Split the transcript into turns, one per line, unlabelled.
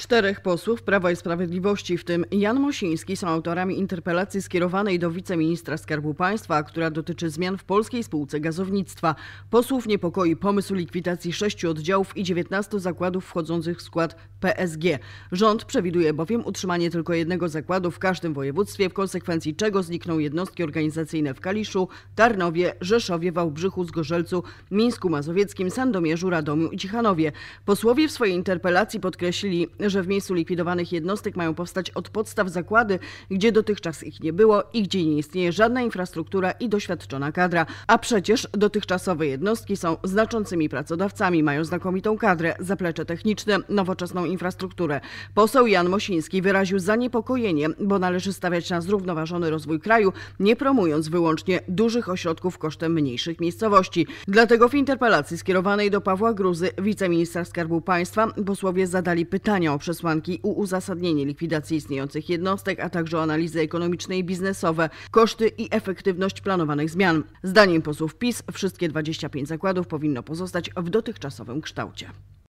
Czterech posłów Prawa i Sprawiedliwości, w tym Jan Mosiński, są autorami interpelacji skierowanej do wiceministra Skarbu Państwa, która dotyczy zmian w polskiej spółce gazownictwa. Posłów niepokoi pomysł likwidacji sześciu oddziałów i 19 zakładów wchodzących w skład PSG. Rząd przewiduje bowiem utrzymanie tylko jednego zakładu w każdym województwie, w konsekwencji czego znikną jednostki organizacyjne w Kaliszu, Tarnowie, Rzeszowie, Wałbrzychu, Zgorzelcu, Mińsku Mazowieckim, Sandomierzu, Radomiu i Cichanowie. Posłowie w swojej interpelacji podkreślili, że w miejscu likwidowanych jednostek mają powstać od podstaw zakłady, gdzie dotychczas ich nie było i gdzie nie istnieje żadna infrastruktura i doświadczona kadra. A przecież dotychczasowe jednostki są znaczącymi pracodawcami, mają znakomitą kadrę, zaplecze techniczne, nowoczesną infrastrukturę. Poseł Jan Mosiński wyraził zaniepokojenie, bo należy stawiać na zrównoważony rozwój kraju, nie promując wyłącznie dużych ośrodków kosztem mniejszych miejscowości. Dlatego w interpelacji skierowanej do Pawła Gruzy, wiceministra Skarbu Państwa, posłowie zadali pytania o przesłanki u uzasadnienie likwidacji istniejących jednostek, a także o analizy ekonomiczne i biznesowe, koszty i efektywność planowanych zmian. Zdaniem posłów PiS wszystkie 25 zakładów powinno pozostać w dotychczasowym kształcie.